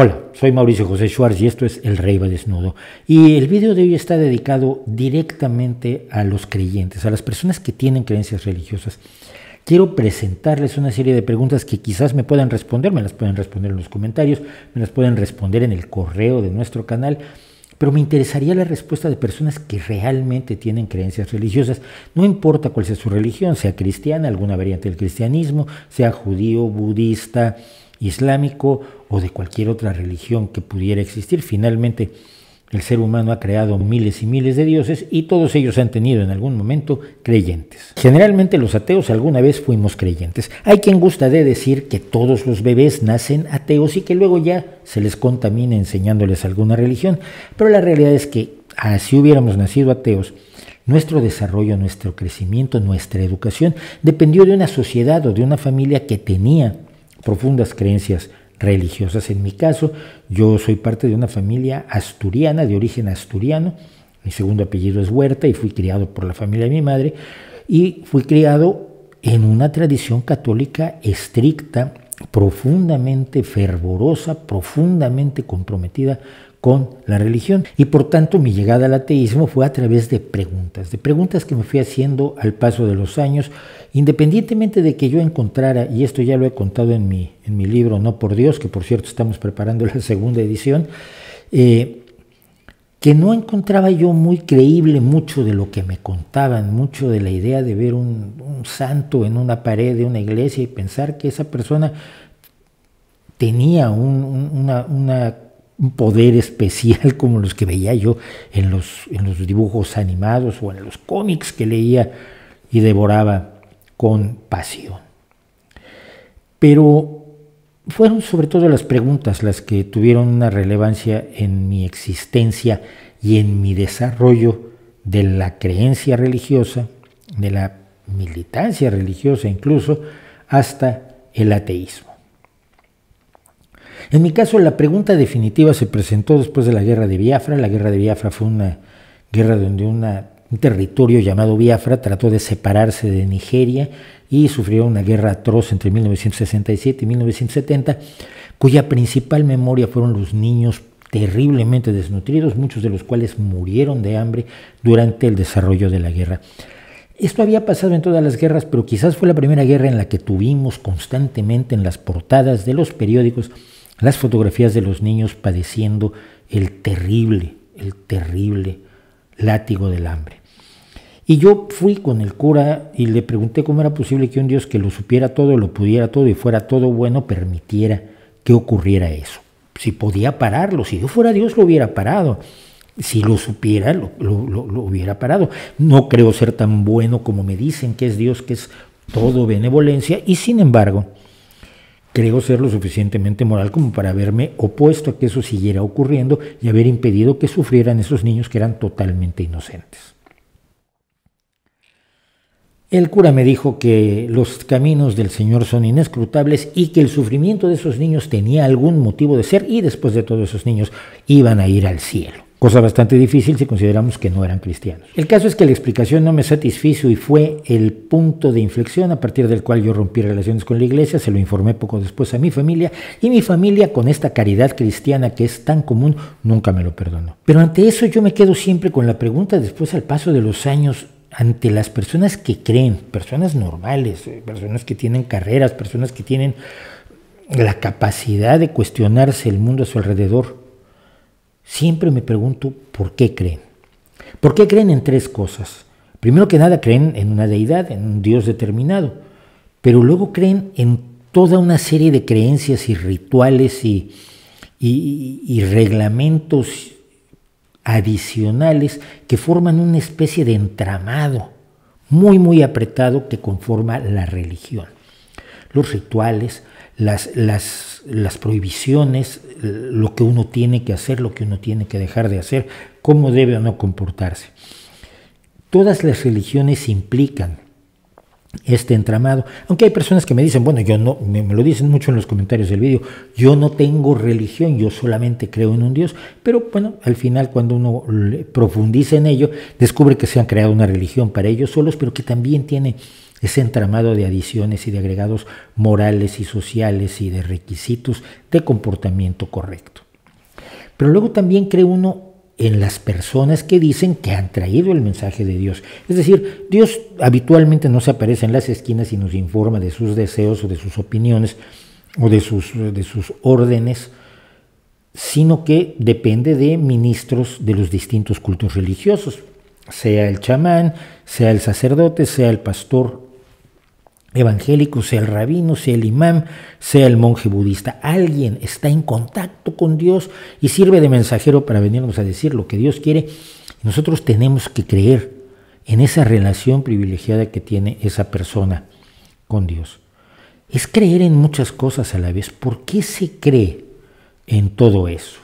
Hola, soy Mauricio José Schwartz y esto es El Rey va desnudo. Y el video de hoy está dedicado directamente a los creyentes, a las personas que tienen creencias religiosas quiero presentarles una serie de preguntas que quizás me puedan responder, me las pueden responder en los comentarios, me las pueden responder en el correo de nuestro canal, pero me interesaría la respuesta de personas que realmente tienen creencias religiosas, no importa cuál sea su religión, sea cristiana, alguna variante del cristianismo, sea judío, budista, islámico o de cualquier otra religión que pudiera existir. Finalmente, el ser humano ha creado miles y miles de dioses y todos ellos han tenido en algún momento creyentes. Generalmente los ateos alguna vez fuimos creyentes. Hay quien gusta de decir que todos los bebés nacen ateos y que luego ya se les contamina enseñándoles alguna religión, pero la realidad es que así ah, hubiéramos nacido ateos, nuestro desarrollo, nuestro crecimiento, nuestra educación dependió de una sociedad o de una familia que tenía profundas creencias religiosas. En mi caso, yo soy parte de una familia asturiana, de origen asturiano. Mi segundo apellido es Huerta y fui criado por la familia de mi madre. Y fui criado en una tradición católica estricta, profundamente fervorosa, profundamente comprometida con la religión. Y por tanto mi llegada al ateísmo fue a través de preguntas, de preguntas que me fui haciendo al paso de los años, independientemente de que yo encontrara, y esto ya lo he contado en mi, en mi libro No por Dios, que por cierto estamos preparando la segunda edición, eh, que no encontraba yo muy creíble mucho de lo que me contaban, mucho de la idea de ver un, santo en una pared de una iglesia y pensar que esa persona tenía una un poder especial como los que veía yo en los, en los dibujos animados o en los cómics que leía y devoraba con pasión. Pero fueron sobre todo las preguntas las que tuvieron una relevancia en mi existencia y en mi desarrollo de la creencia religiosa, de la militancia religiosa incluso, hasta el ateísmo. En mi caso, la pregunta definitiva se presentó después de la guerra de Biafra. La guerra de Biafra fue una guerra donde un territorio llamado Biafra trató de separarse de Nigeria y sufrió una guerra atroz entre 1967 y 1970, cuya principal memoria fueron los niños terriblemente desnutridos, muchos de los cuales murieron de hambre durante el desarrollo de la guerra. Esto había pasado en todas las guerras, pero quizás fue la primera guerra en la que tuvimos constantemente en las portadas de los periódicos las fotografías de los niños padeciendo el terrible, el terrible látigo del hambre. Y yo fui con el cura y le pregunté cómo era posible que un Dios que lo supiera todo, lo pudiera todo y fuera todo bueno, permitiera que ocurriera eso. Si podía pararlo, si yo fuera Dios lo hubiera parado. Si lo supiera, lo, hubiera parado. No creo ser tan bueno como me dicen que es Dios, que es todo benevolencia, y sin embargo, creo ser lo suficientemente moral como para haberme opuesto a que eso siguiera ocurriendo y haber impedido que sufrieran esos niños que eran totalmente inocentes. El cura me dijo que los caminos del Señor son inescrutables y que el sufrimiento de esos niños tenía algún motivo de ser y después de todo esos niños iban a ir al cielo cosa bastante difícil si consideramos que no eran cristianos. El caso es que la explicación no me satisfizo y fue el punto de inflexión a partir del cual yo rompí relaciones con la iglesia, se lo informé poco después a mi familia y mi familia con esta caridad cristiana que es tan común nunca me lo perdonó. Pero ante eso yo me quedo siempre con la pregunta después al paso de los años ante las personas que creen, personas normales, eh, personas que tienen carreras, personas que tienen la capacidad de cuestionarse el mundo a su alrededor, siempre me pregunto por qué creen. ¿Por qué creen en tres cosas? Primero que nada creen en una deidad, en un dios determinado, pero luego creen en toda una serie de creencias y rituales y, reglamentos adicionales que forman una especie de entramado muy muy apretado que conforma la religión. Los rituales, las, las prohibiciones, lo que uno tiene que hacer, lo que uno tiene que dejar de hacer, cómo debe o no comportarse. Todas las religiones implican este entramado. Aunque hay personas que me dicen, bueno, yo no, me, lo dicen mucho en los comentarios del vídeo, yo no tengo religión, yo solamente creo en un Dios, pero bueno, al final cuando uno profundiza en ello, descubre que se han creado una religión para ellos solos, pero que también tiene ese entramado de adiciones y de agregados morales y sociales y de requisitos de comportamiento correcto. Pero luego también cree uno en las personas que dicen que han traído el mensaje de Dios. Es decir, Dios habitualmente no se aparece en las esquinas y nos informa de sus deseos o de sus opiniones o de sus, de sus órdenes, sino que depende de ministros de los distintos cultos religiosos, sea el chamán, sea el sacerdote, sea el pastor evangélico, sea el rabino, sea el imán, sea el monje budista. Alguien está en contacto con Dios y sirve de mensajero para venirnos a decir lo que Dios quiere. Nosotros tenemos que creer en esa relación privilegiada que tiene esa persona con Dios. Es creer en muchas cosas a la vez. ¿Por qué se cree en todo eso?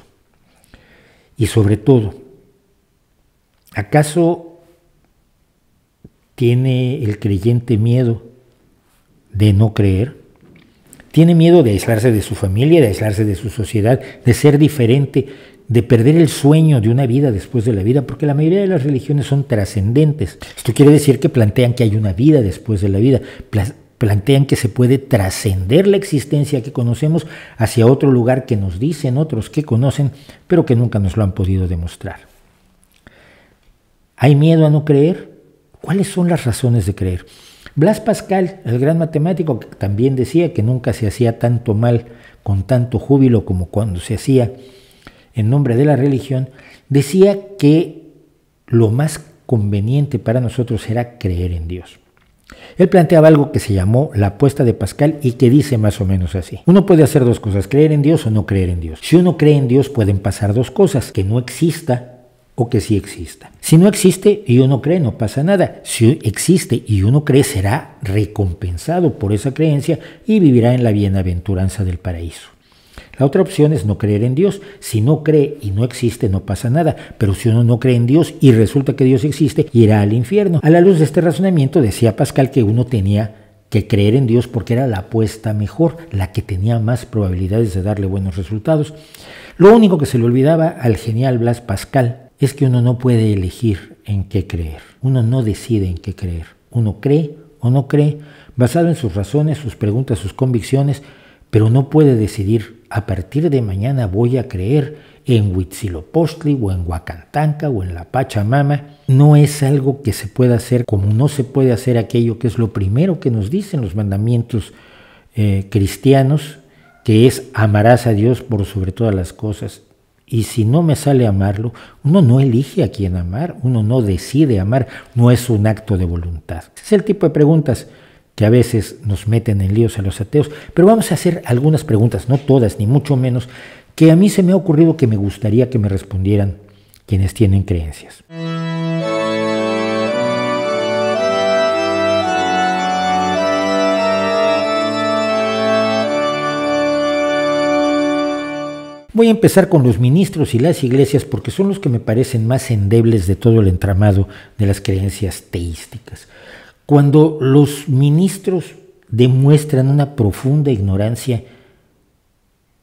Y sobre todo, ¿acaso tiene el creyente miedo de no creer? Tiene miedo de aislarse de su familia, de aislarse de su sociedad, de ser diferente, de perder el sueño de una vida después de la vida, porque la mayoría de las religiones son trascendentes. Esto quiere decir que plantean que hay una vida después de la vida, plantean que se puede trascender la existencia que conocemos hacia otro lugar que nos dicen otros que conocen, pero que nunca nos lo han podido demostrar. ¿Hay miedo a no creer? ¿Cuáles son las razones de creer? Blas Pascal, el gran matemático, también decía que nunca se hacía tanto mal con tanto júbilo como cuando se hacía en nombre de la religión, decía que lo más conveniente para nosotros era creer en Dios. Él planteaba algo que se llamó la apuesta de Pascal y que dice más o menos así. Uno puede hacer dos cosas, creer en Dios o no creer en Dios. Si uno cree en Dios pueden pasar dos cosas, que no exista o que sí exista. Si no existe y uno cree, no pasa nada. Si existe y uno cree, será recompensado por esa creencia y vivirá en la bienaventuranza del paraíso. La otra opción es no creer en Dios. Si no cree y no existe, no pasa nada. Pero si uno no cree en Dios y resulta que Dios existe, irá al infierno. A la luz de este razonamiento decía Pascal que uno tenía que creer en Dios porque era la apuesta mejor, la que tenía más probabilidades de darle buenos resultados. Lo único que se le olvidaba al genial Blas Pascal es que uno no puede elegir en qué creer. Uno no decide en qué creer. Uno cree o no cree basado en sus razones, sus preguntas, sus convicciones, pero no puede decidir a partir de mañana voy a creer en Huitzilopochtli o en Huacantanca o en la Pachamama. No es algo que se pueda hacer como no se puede hacer aquello que es lo primero que nos dicen los mandamientos eh, cristianos, que es amarás a Dios por sobre todas las cosas y si no me sale amarlo, uno no elige a quién amar, uno no decide amar, no es un acto de voluntad. Es el tipo de preguntas que a veces nos meten en líos a los ateos, pero vamos a hacer algunas preguntas, no todas, ni mucho menos, que a mí se me ha ocurrido que me gustaría que me respondieran quienes tienen creencias. Voy a empezar con los ministros y las iglesias porque son los que me parecen más endebles de todo el entramado de las creencias teísticas. Cuando los ministros demuestran una profunda ignorancia,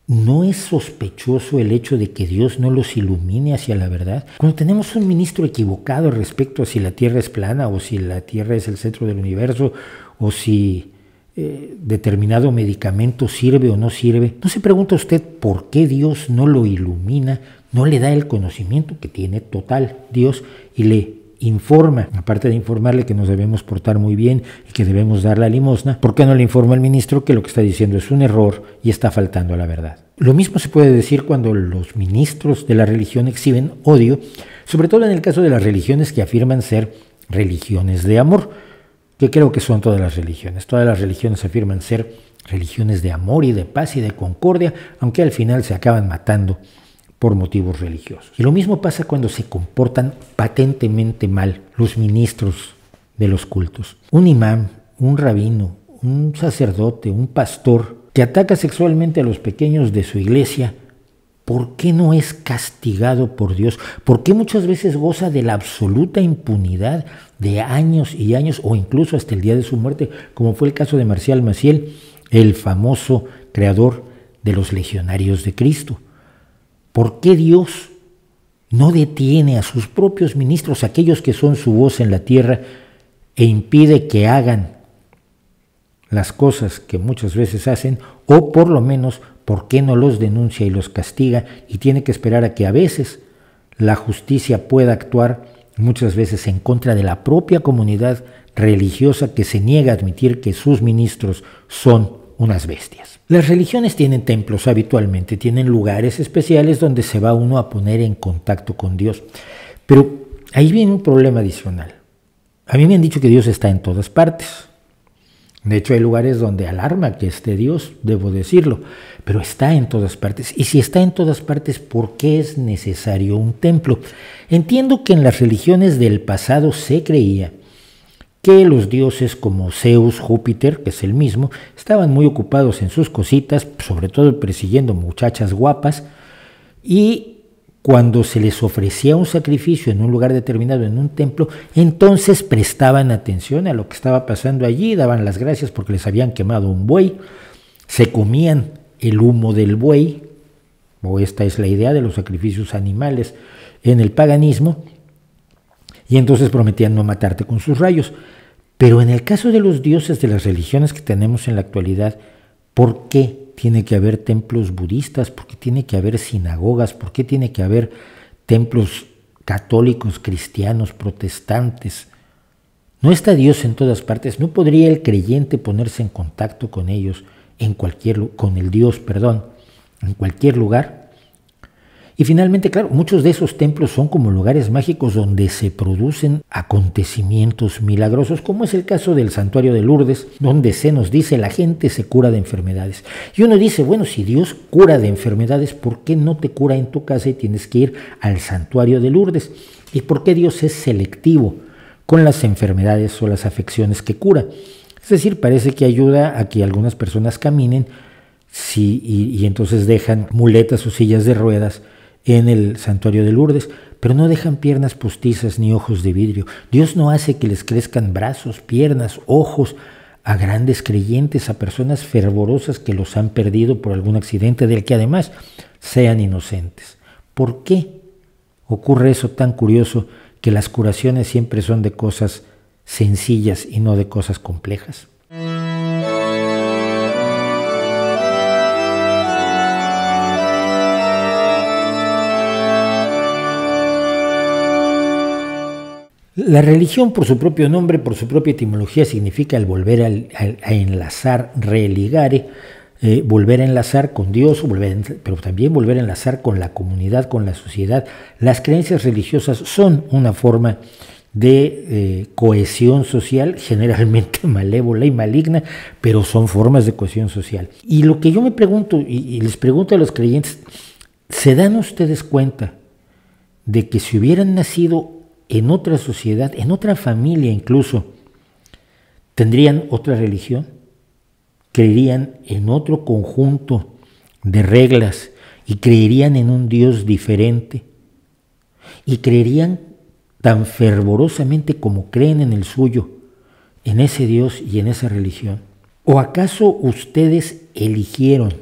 ¿No es sospechoso el hecho de que Dios no los ilumine hacia la verdad? Cuando tenemos un ministro equivocado respecto a si la Tierra es plana o si la Tierra es el centro del universo o si eh, determinado medicamento sirve o no sirve, ¿no se pregunta usted por qué Dios no lo ilumina, no le da el conocimiento que tiene total Dios y le informa, aparte de informarle que nos debemos portar muy bien y que debemos dar la limosna, ¿por qué no le informa al ministro que lo que está diciendo es un error y está faltando a la verdad? Lo mismo se puede decir cuando los ministros de la religión exhiben odio, sobre todo en el caso de las religiones que afirman ser religiones de amor que creo que son todas las religiones. Todas las religiones afirman ser religiones de amor y de paz y de concordia, aunque al final se acaban matando por motivos religiosos. Y lo mismo pasa cuando se comportan patentemente mal los ministros de los cultos. Un imán, un rabino, un sacerdote, un pastor que ataca sexualmente a los pequeños de su iglesia ¿Por qué no es castigado por Dios? ¿Por qué muchas veces goza de la absoluta impunidad de años y años o incluso hasta el día de su muerte, como fue el caso de Marcial Maciel, el famoso creador de los legionarios de Cristo? ¿Por qué Dios no detiene a sus propios ministros, aquellos que son su voz en la tierra, e impide que hagan las cosas que muchas veces hacen, o por lo menos ¿Por qué no los denuncia y los castiga y tiene que esperar a que a veces la justicia pueda actuar muchas veces en contra de la propia comunidad religiosa que se niega a admitir que sus ministros son unas bestias. Las religiones tienen templos habitualmente, tienen lugares especiales donde se va uno a poner en contacto con Dios. Pero ahí viene un problema adicional. A mí me han dicho que Dios está en todas partes. De hecho, hay lugares donde alarma que este Dios, debo decirlo, pero está en todas partes. Y si está en todas partes, ¿por qué es necesario un templo? Entiendo que en las religiones del pasado se creía que los dioses como Zeus, Júpiter, que es el mismo, estaban muy ocupados en sus cositas, sobre todo persiguiendo muchachas guapas, y cuando se les ofrecía un sacrificio en un lugar determinado, en un templo, entonces prestaban atención a lo que estaba pasando allí, daban las gracias porque les habían quemado un buey, se comían el humo del buey, o esta es la idea de los sacrificios animales en el paganismo, y entonces prometían no matarte con sus rayos. Pero en el caso de los dioses de las religiones que tenemos en la actualidad, ¿por qué tiene que haber templos budistas? porque tiene que haber sinagogas? porque tiene que haber templos católicos, cristianos, protestantes? ¿No está Dios en todas partes? ¿No podría el creyente ponerse en contacto con ellos en cualquier con el Dios, perdón, en cualquier lugar? Y finalmente, claro, muchos de esos templos son como lugares mágicos donde se producen acontecimientos milagrosos, como es el caso del santuario de Lourdes, donde se nos dice la gente se cura de enfermedades. Y uno dice, bueno, si Dios cura de enfermedades, ¿por qué no te cura en tu casa y tienes que ir al santuario de Lourdes? ¿Y por qué Dios es selectivo con las enfermedades o las afecciones que cura? Es decir, parece que ayuda a que algunas personas caminen y entonces dejan muletas o sillas de ruedas en el santuario de Lourdes, pero no dejan piernas postizas ni ojos de vidrio. Dios no hace que les crezcan brazos, piernas, ojos a grandes creyentes, a personas fervorosas que los han perdido por algún accidente del que además sean inocentes. ¿Por qué ocurre eso tan curioso que las curaciones siempre son de cosas sencillas y no de cosas complejas? La religión, por su propio nombre, por su propia etimología, significa el volver a, enlazar, religare, eh, volver a enlazar con Dios, volver pero también volver a enlazar con la comunidad, con la sociedad. Las creencias religiosas son una forma de eh, cohesión social, generalmente malévola y maligna, pero son formas de cohesión social. Y lo que yo me pregunto, y, y les pregunto a los creyentes, ¿se dan ustedes cuenta de que si hubieran nacido en otra sociedad, en otra familia incluso, tendrían otra religión, creerían en otro conjunto de reglas y creerían en un Dios diferente y creerían tan fervorosamente como creen en el suyo, en ese Dios y en esa religión. ¿O acaso ustedes eligieron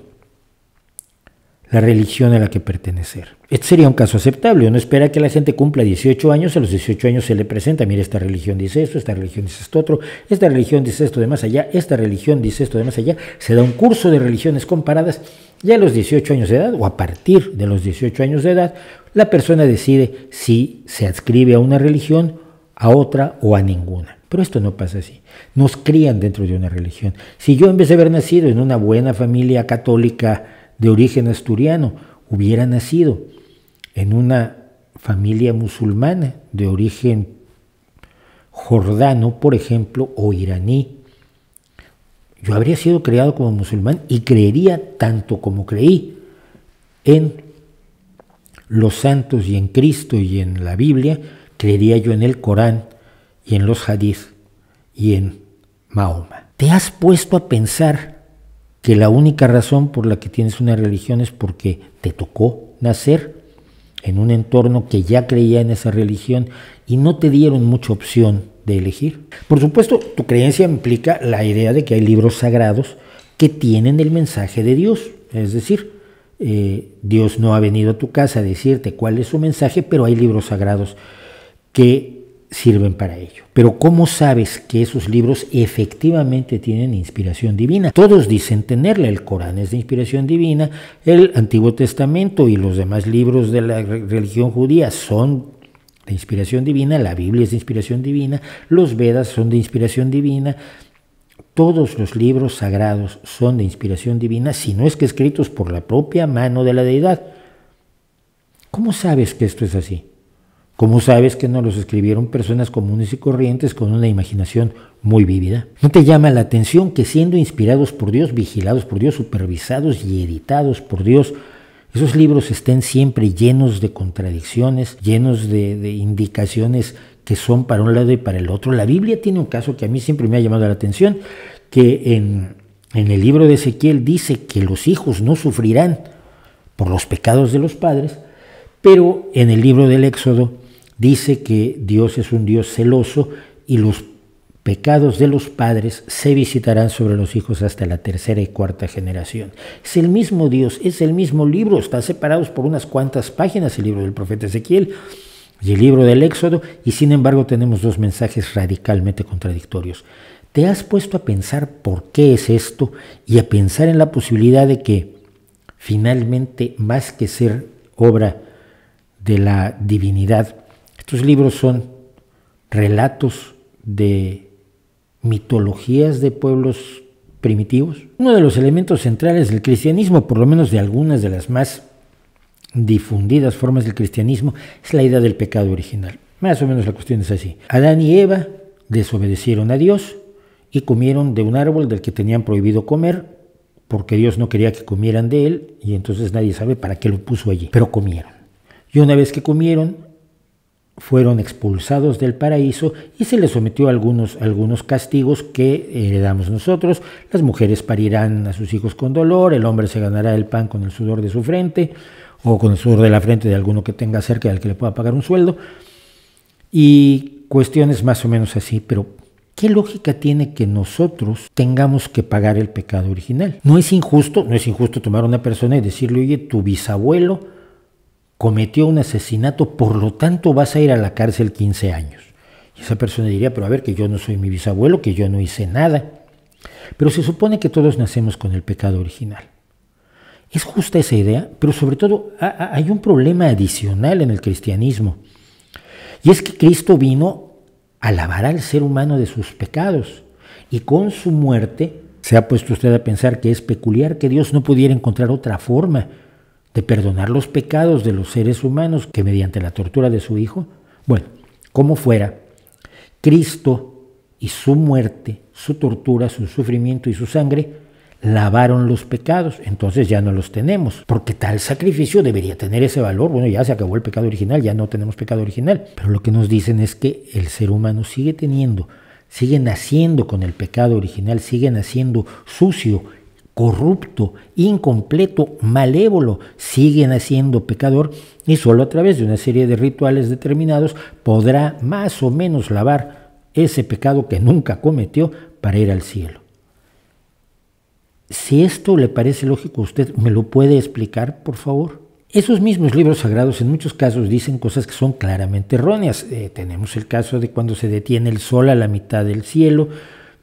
la religión a la que pertenecer. Este sería un caso aceptable. Uno espera que la gente cumpla 18 años, a los 18 años se le presenta, mira, esta religión dice esto, esta religión dice esto otro, esta religión dice esto de más allá, esta religión dice esto de más allá, se da un curso de religiones comparadas. Ya a los 18 años de edad, o a partir de los 18 años de edad, la persona decide si se adscribe a una religión, a otra o a ninguna. Pero esto no pasa así. Nos crían dentro de una religión. Si yo en vez de haber nacido en una buena familia católica, de origen asturiano, hubiera nacido en una familia musulmana de origen jordano, por ejemplo, o iraní, yo habría sido creado como musulmán y creería tanto como creí en los santos y en Cristo y en la Biblia, creería yo en el Corán y en los hadith y en Mahoma. ¿Te has puesto a pensar que la única razón por la que tienes una religión es porque te tocó nacer en un entorno que ya creía en esa religión y no te dieron mucha opción de elegir. Por supuesto, tu creencia implica la idea de que hay libros sagrados que tienen el mensaje de Dios, es decir, eh, Dios no ha venido a tu casa a decirte cuál es su mensaje, pero hay libros sagrados que sirven para ello. Pero ¿cómo sabes que esos libros efectivamente tienen inspiración divina? Todos dicen tenerla, el Corán es de inspiración divina, el Antiguo Testamento y los demás libros de la religión judía son de inspiración divina, la Biblia es de inspiración divina, los Vedas son de inspiración divina, todos los libros sagrados son de inspiración divina, si no es que escritos por la propia mano de la deidad. ¿Cómo sabes que esto es así? Como sabes que no los escribieron personas comunes y corrientes con una imaginación muy vívida? ¿No te llama la atención que siendo inspirados por Dios, vigilados por Dios, supervisados y editados por Dios, esos libros estén siempre llenos de contradicciones, llenos de, indicaciones que son para un lado y para el otro? La Biblia tiene un caso que a mí siempre me ha llamado la atención, que en, en el libro de Ezequiel dice que los hijos no sufrirán por los pecados de los padres, pero en el libro del Éxodo dice que Dios es un Dios celoso y los pecados de los padres se visitarán sobre los hijos hasta la tercera y cuarta generación. Es el mismo Dios, es el mismo libro, están separados por unas cuantas páginas el libro del profeta Ezequiel y el libro del Éxodo, y sin embargo tenemos dos mensajes radicalmente contradictorios. ¿Te has puesto a pensar por qué es esto y a pensar en la posibilidad de que finalmente, más que ser obra de la divinidad estos libros son relatos de mitologías de pueblos primitivos. Uno de los elementos centrales del cristianismo, por lo menos de algunas de las más difundidas formas del cristianismo, es la idea del pecado original. Más o menos la cuestión es así. Adán y Eva desobedecieron a Dios y comieron de un árbol del que tenían prohibido comer porque Dios no quería que comieran de él y entonces nadie sabe para qué lo puso allí, pero comieron. Y una vez que comieron, fueron expulsados del paraíso y se les sometió a algunos, algunos castigos que heredamos nosotros. Las mujeres parirán a sus hijos con dolor, el hombre se ganará el pan con el sudor de su frente o con el sudor de la frente de alguno que tenga cerca al que le pueda pagar un sueldo. Y cuestiones más o menos así, pero ¿Qué lógica tiene que nosotros tengamos que pagar el pecado original? No es injusto, no es injusto tomar a una persona y decirle, oye, tu bisabuelo cometió un asesinato, por lo tanto vas a ir a la cárcel 15 años. Y esa persona diría, pero a ver, que yo no soy mi bisabuelo, que yo no hice nada. Pero se supone que todos nacemos con el pecado original. Es justa esa idea, pero sobre todo hay un problema adicional en el cristianismo. Y es que Cristo vino a lavar al ser humano de sus pecados. Y con su muerte, se ha puesto usted a pensar que es peculiar que Dios no pudiera encontrar otra forma de perdonar los pecados de los seres humanos que mediante la tortura de su Hijo? Bueno, como fuera, Cristo y su muerte, su tortura, su sufrimiento y su sangre lavaron los pecados, entonces ya no los tenemos, porque tal sacrificio debería tener ese valor. Bueno, ya se acabó el pecado original, ya no tenemos pecado original, pero lo que nos dicen es que el ser humano sigue teniendo, sigue naciendo con el pecado original, sigue naciendo sucio, corrupto, incompleto, malévolo, sigue naciendo pecador y solo a través de una serie de rituales determinados podrá más o menos lavar ese pecado que nunca cometió para ir al cielo. Si esto le parece lógico a usted, ¿me lo puede explicar, por favor? Esos mismos libros sagrados en muchos casos dicen cosas que son claramente erróneas. Eh, tenemos el caso de cuando se detiene el sol a la mitad del cielo,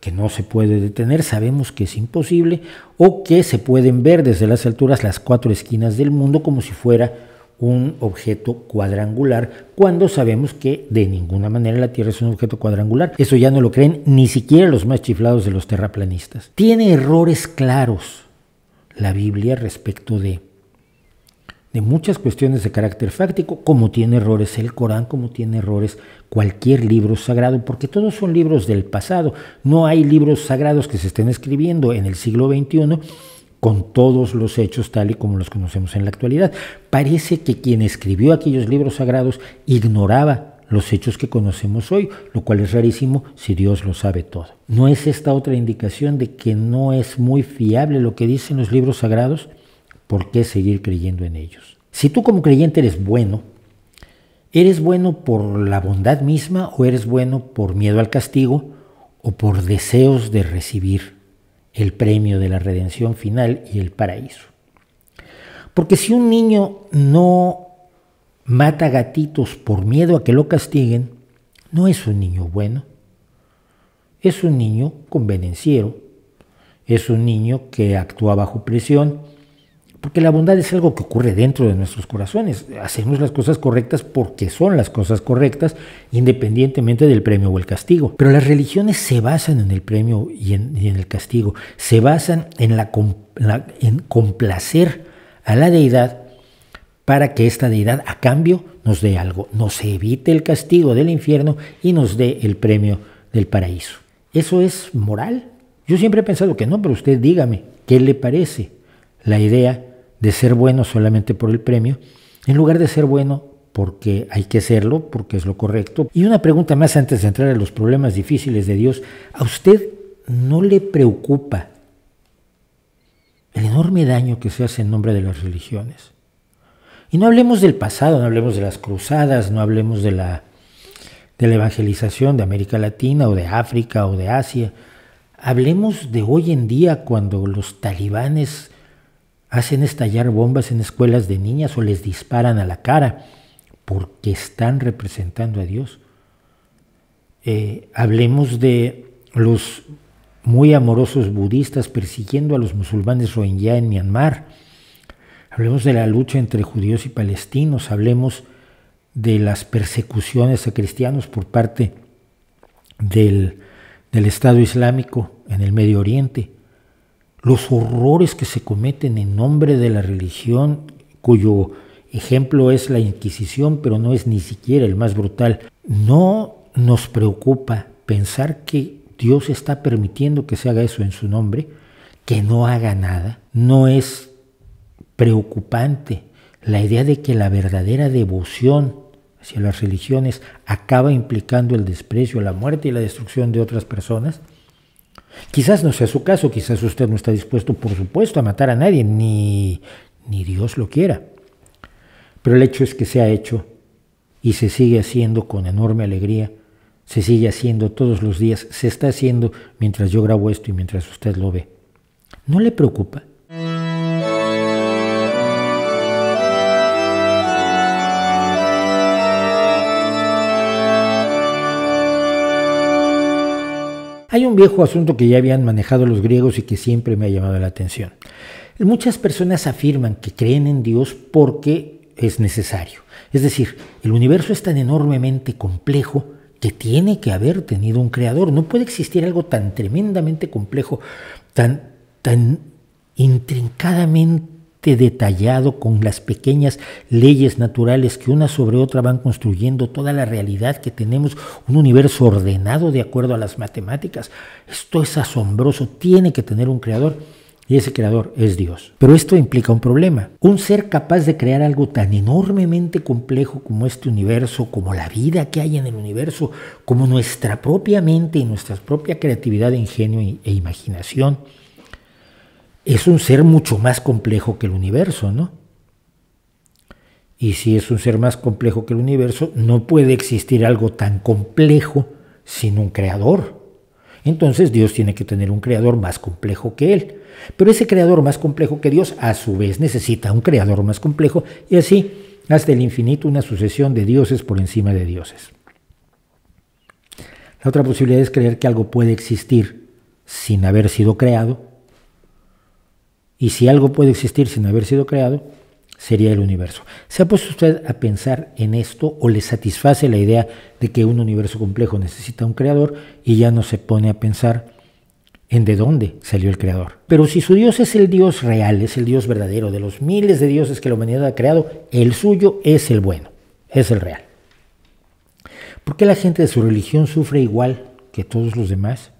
que no se puede detener, sabemos que es imposible, o que se pueden ver desde las alturas las cuatro esquinas del mundo como si fuera un objeto cuadrangular, cuando sabemos que de ninguna manera la Tierra es un objeto cuadrangular. Eso ya no lo creen ni siquiera los más chiflados de los terraplanistas. Tiene errores claros la Biblia respecto de de muchas cuestiones de carácter fáctico, como tiene errores el Corán, como tiene errores cualquier libro sagrado, porque todos son libros del pasado. No hay libros sagrados que se estén escribiendo en el siglo XXI con todos los hechos tal y como los conocemos en la actualidad. Parece que quien escribió aquellos libros sagrados ignoraba los hechos que conocemos hoy, lo cual es rarísimo si Dios lo sabe todo. ¿No es esta otra indicación de que no es muy fiable lo que dicen los libros sagrados? por qué seguir creyendo en ellos. Si tú como creyente eres bueno, ¿eres bueno por la bondad misma o eres bueno por miedo al castigo o por deseos de recibir el premio de la redención final y el paraíso? Porque si un niño no mata gatitos por miedo a que lo castiguen, no es un niño bueno. Es un niño convenenciero. Es un niño que actúa bajo presión porque la bondad es algo que ocurre dentro de nuestros corazones. Hacemos las cosas correctas porque son las cosas correctas, independientemente del premio o el castigo. Pero las religiones se basan en el premio y en, el castigo. Se basan en, en complacer a la deidad para que esta deidad a cambio nos dé algo, nos evite el castigo del infierno y nos dé el premio del paraíso. ¿Eso es moral? Yo siempre he pensado que no, pero usted dígame, ¿qué le parece la idea de ser bueno solamente por el premio, en lugar de ser bueno porque hay que serlo, porque es lo correcto. Y una pregunta más antes de entrar en los problemas difíciles de Dios. ¿A usted no le preocupa el enorme daño que se hace en nombre de las religiones? Y no hablemos del pasado, no hablemos de las cruzadas, no hablemos de la, de la evangelización de América Latina o de África o de Asia. Hablemos de hoy en día cuando los talibanes hacen estallar bombas en escuelas de niñas o les disparan a la cara, porque están representando a Dios. Eh, hablemos de los muy amorosos budistas persiguiendo a los musulmanes rohingya en Myanmar. Hablemos de la lucha entre judíos y palestinos. Hablemos de las persecuciones a cristianos por parte del Estado Islámico en el Medio Oriente los horrores que se cometen en nombre de la religión, cuyo ejemplo es la Inquisición, pero no es ni siquiera el más brutal, no nos preocupa pensar que Dios está permitiendo que se haga eso en su nombre, que no haga nada, no es preocupante la idea de que la verdadera devoción hacia las religiones acaba implicando el desprecio, la muerte y la destrucción de otras personas. Quizás no sea su caso, quizás usted no está dispuesto, por supuesto, a matar a nadie, ni, ni Dios lo quiera. Pero el hecho es que se ha hecho y se sigue haciendo con enorme alegría, se sigue haciendo todos los días, se está haciendo mientras yo grabo esto y mientras usted lo ve. ¿No le preocupa? Hay un viejo asunto que ya habían manejado los griegos y que siempre me ha llamado la atención. Muchas personas afirman que creen en Dios porque es necesario. Es decir, el universo es tan enormemente complejo que tiene que haber tenido un creador. No puede existir algo tan tremendamente complejo, tan, tan intrincadamente detallado con las pequeñas leyes naturales que una sobre otra van construyendo toda la realidad que tenemos, un universo ordenado de acuerdo a las matemáticas. Esto es asombroso, tiene que tener un creador. Y ese creador es Dios. Pero esto implica un problema. Un ser capaz de crear algo tan enormemente complejo como este universo, como la vida que hay en el universo, como nuestra propia mente y nuestra propia creatividad, ingenio e imaginación, es un ser mucho más complejo que el universo, ¿no? Y si es un ser más complejo que el universo, no puede existir algo tan complejo sin un creador. Entonces Dios tiene que tener un creador más complejo que Él. Pero ese creador más complejo que Dios a su vez necesita un creador más complejo y así hasta el infinito una sucesión de dioses por encima de dioses. La otra posibilidad es creer que algo puede existir sin haber sido creado y si algo puede existir sin haber sido creado, sería el universo. ¿Se ha puesto usted a pensar en esto o le satisface la idea de que un universo complejo necesita un creador y ya no se pone a pensar en de dónde salió el creador? Pero si su Dios es el Dios real, es el Dios verdadero, de los miles de dioses que la humanidad ha creado, el suyo es el bueno, es el real. ¿Por qué la gente de su religión sufre igual que todos los demás?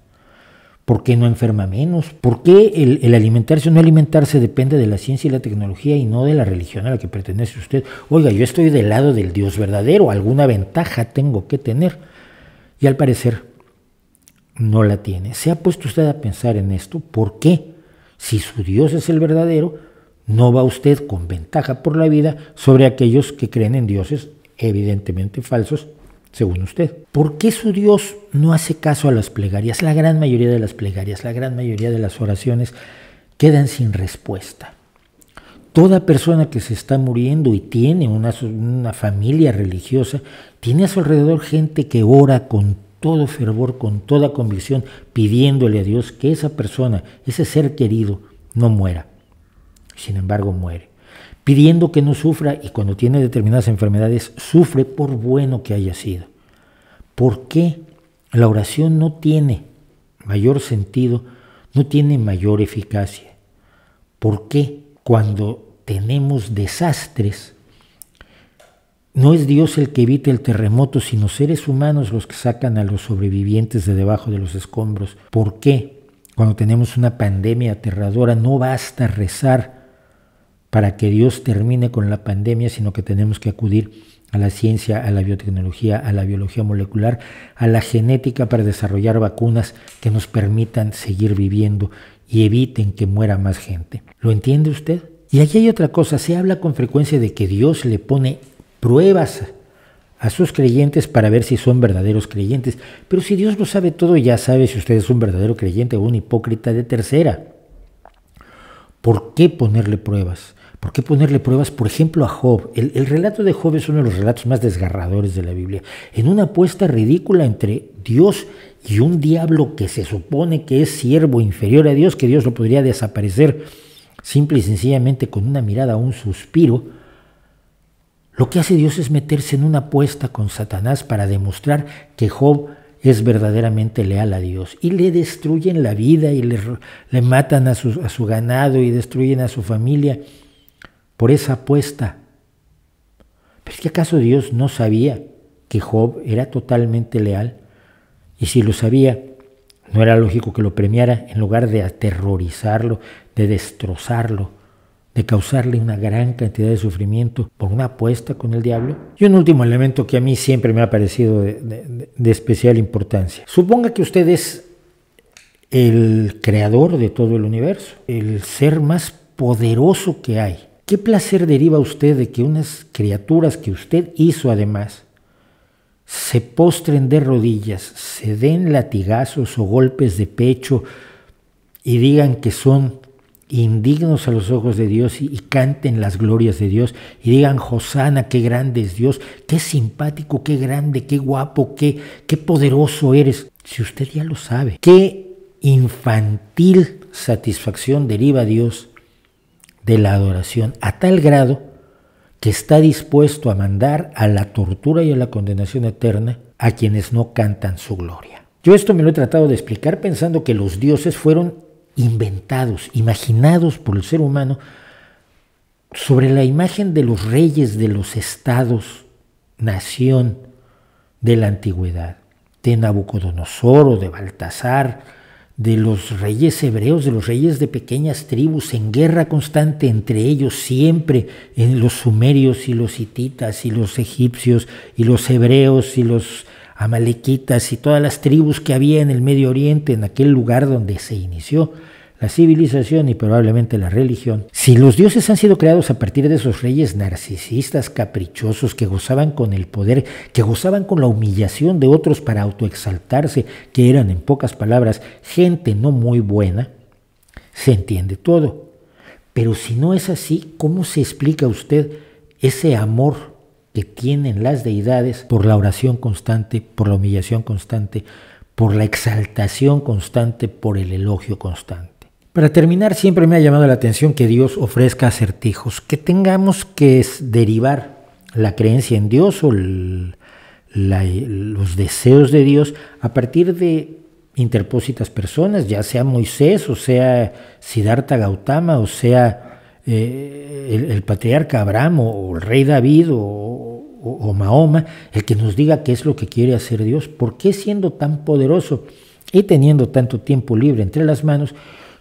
¿Por qué no enferma menos? ¿Por qué el, alimentarse o no alimentarse depende de la ciencia y la tecnología y no de la religión a la que pertenece usted? Oiga, yo estoy del lado del Dios verdadero, alguna ventaja tengo que tener. Y al parecer no la tiene. ¿Se ha puesto usted a pensar en esto? ¿Por qué? Si su Dios es el verdadero, no va usted con ventaja por la vida sobre aquellos que creen en dioses evidentemente falsos según usted. ¿Por qué su Dios no hace caso a las plegarias? La gran mayoría de las plegarias, la gran mayoría de las oraciones quedan sin respuesta. Toda persona que se está muriendo y tiene una, familia religiosa, tiene a su alrededor gente que ora con todo fervor, con toda convicción, pidiéndole a Dios que esa persona, ese ser querido, no muera. Sin embargo, muere pidiendo que no sufra y cuando tiene determinadas enfermedades sufre por bueno que haya sido. ¿Por qué la oración no tiene mayor sentido, no tiene mayor eficacia? ¿Por qué cuando tenemos desastres no es Dios el que evite el terremoto, sino seres humanos los que sacan a los sobrevivientes de debajo de los escombros. ¿Por qué? Cuando tenemos una pandemia aterradora, no basta rezar para que Dios termine con la pandemia, sino que tenemos que acudir a la ciencia, a la biotecnología, a la biología molecular, a la genética para desarrollar vacunas que nos permitan seguir viviendo y eviten que muera más gente. ¿Lo entiende usted? Y aquí hay otra cosa, se habla con frecuencia de que Dios le pone pruebas a sus creyentes para ver si son verdaderos creyentes, pero si Dios lo sabe todo, ya sabe si usted es un verdadero creyente o un hipócrita de tercera. ¿Por qué ponerle pruebas? ¿Por qué ponerle pruebas, por ejemplo, a Job? El, relato de Job es uno de los relatos más desgarradores de la Biblia. En una apuesta ridícula entre Dios y un diablo que se supone que es siervo inferior a Dios, que Dios lo podría desaparecer simple y sencillamente con una mirada o un suspiro, lo que hace Dios es meterse en una apuesta con Satanás para demostrar que Job es verdaderamente leal a Dios. Y le destruyen la vida y le, matan a su ganado y destruyen a su familia por esa apuesta. ¿Pero es que acaso Dios no sabía que Job era totalmente leal? Y si lo sabía, no era lógico que lo premiara en lugar de aterrorizarlo, de destrozarlo, de causarle una gran cantidad de sufrimiento por una apuesta con el diablo. Y un último elemento que a mí siempre me ha parecido de, de especial importancia. Suponga que usted es el creador de todo el universo, el ser más poderoso que hay. ¿Qué placer deriva usted de que unas criaturas que usted hizo además se postren de rodillas, se den latigazos o golpes de pecho y digan que son indignos a los ojos de Dios y, canten las glorias de Dios y digan, Josana, qué grande es Dios, qué simpático, qué grande, qué guapo, qué, qué poderoso eres. Si usted ya lo sabe, qué infantil satisfacción deriva Dios de la adoración a tal grado que está dispuesto a mandar a la tortura y a la condenación eterna a quienes no cantan su gloria. Yo esto me lo he tratado de explicar pensando que los dioses fueron inventados, imaginados por el ser humano sobre la imagen de los reyes de los estados, nación de la antigüedad, de Nabucodonosor o de Baltasar, de los reyes hebreos, de los reyes de pequeñas tribus, en guerra constante entre ellos siempre, en los sumerios y los hititas y los egipcios y los hebreos y los amalequitas y todas las tribus que había en el Medio Oriente, en aquel lugar donde se inició la civilización y probablemente la religión, si los dioses han sido creados a partir de esos reyes narcisistas, caprichosos, que gozaban con el poder, que gozaban con la humillación de otros para autoexaltarse, que eran, en pocas palabras, gente no muy buena, se entiende todo. Pero si no es así, ¿cómo se explica usted ese amor que tienen las deidades por la oración constante, por la humillación constante, por la exaltación constante, por el elogio constante? Para terminar, siempre me ha llamado la atención que Dios ofrezca acertijos, que tengamos que derivar la creencia en Dios o los deseos de Dios a partir de interpósitas personas, ya sea Moisés, o sea Siddhartha Gautama, o sea eh, el, patriarca Abraham, o, el rey David, o, o Mahoma, el que nos diga qué es lo que quiere hacer Dios. ¿Por qué siendo tan poderoso y teniendo tanto tiempo libre entre las manos,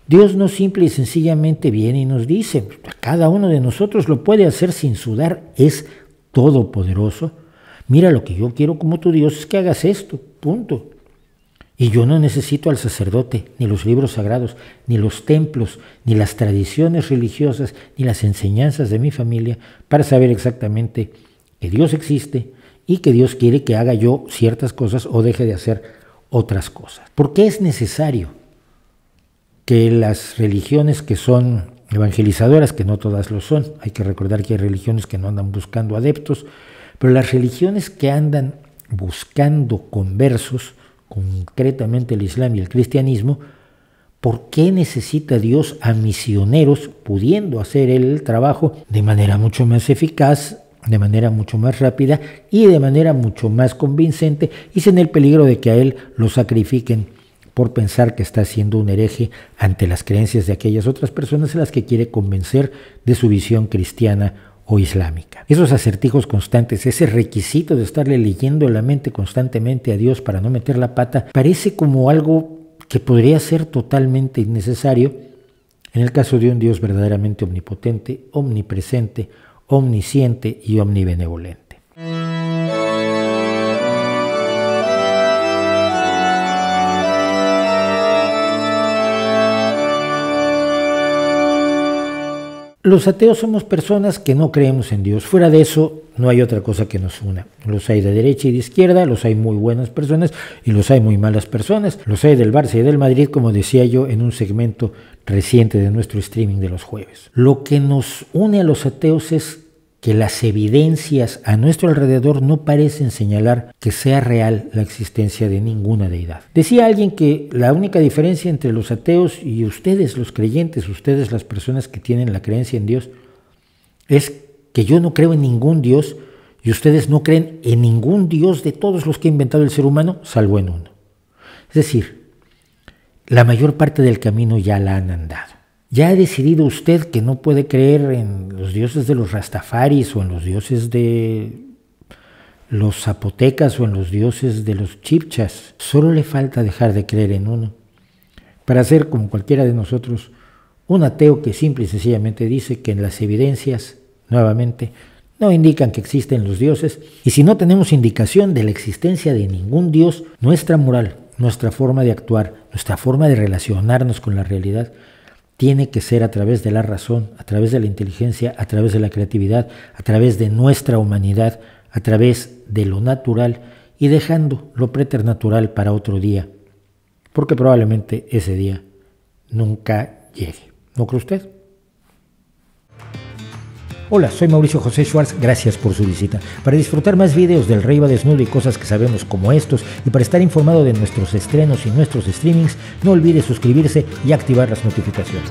Dios no simple y sencillamente viene y nos dice, cada uno de nosotros lo puede hacer sin sudar, es todopoderoso. Mira, lo que yo quiero como tu Dios es que hagas esto, punto. Y yo no necesito al sacerdote, ni los libros sagrados, ni los templos, ni las tradiciones religiosas, ni las enseñanzas de mi familia para saber exactamente que Dios existe y que Dios quiere que haga yo ciertas cosas o deje de hacer otras cosas. ¿Por qué es necesario que las religiones que son evangelizadoras, que no todas lo son, hay que recordar que hay religiones que no andan buscando adeptos, pero las religiones que andan buscando conversos, concretamente el Islam y el cristianismo, ¿por qué necesita Dios a misioneros pudiendo hacer el trabajo de manera mucho más eficaz, de manera mucho más rápida y de manera mucho más convincente y sin el peligro de que a Él lo sacrifiquen por pensar que está siendo un hereje ante las creencias de aquellas otras personas en las que quiere convencer de su visión cristiana o islámica. Esos acertijos constantes, ese requisito de estarle leyendo la mente constantemente a Dios para no meter la pata, parece como algo que podría ser totalmente innecesario en el caso de un Dios verdaderamente omnipotente, omnipresente, omnisciente y omnibenevolente. Los ateos somos personas que no creemos en Dios. Fuera de eso, no hay otra cosa que nos una. Los hay de derecha y de izquierda, los hay muy buenas personas y los hay muy malas personas. Los hay del Barça y del Madrid, como decía yo en un segmento reciente de nuestro streaming de los jueves. Lo que nos une a los ateos es que las evidencias a nuestro alrededor no parecen señalar que sea real la existencia de ninguna deidad. Decía alguien que la única diferencia entre los ateos y ustedes, los creyentes, ustedes las personas que tienen la creencia en Dios, es que yo no creo en ningún Dios y ustedes no creen en ningún Dios de todos los que ha inventado el ser humano, salvo en uno. Es decir, la mayor parte del camino ya la han andado. Ya ha decidido usted que no puede creer en los dioses de los rastafaris o en los dioses de los zapotecas o en los dioses de los chipchas. Solo le falta dejar de creer en uno. Para ser como cualquiera de nosotros, un ateo que simple y sencillamente dice que en las evidencias, nuevamente, no indican que existen los dioses, y si no tenemos indicación de la existencia de ningún dios, nuestra moral, nuestra forma de actuar, nuestra forma de relacionarnos con la realidad, tiene que ser a través de la razón, a través de la inteligencia, a través de la creatividad, a través de nuestra humanidad, a través de lo natural y dejando lo preternatural para otro día, porque probablemente ese día nunca llegue. ¿No cree usted? Hola, soy Mauricio José Schwartz, gracias por su visita. Para disfrutar más videos del Rey va desnudo y cosas que sabemos como estos, y para estar informado de nuestros estrenos y nuestros streamings, no olvide suscribirse y activar las notificaciones.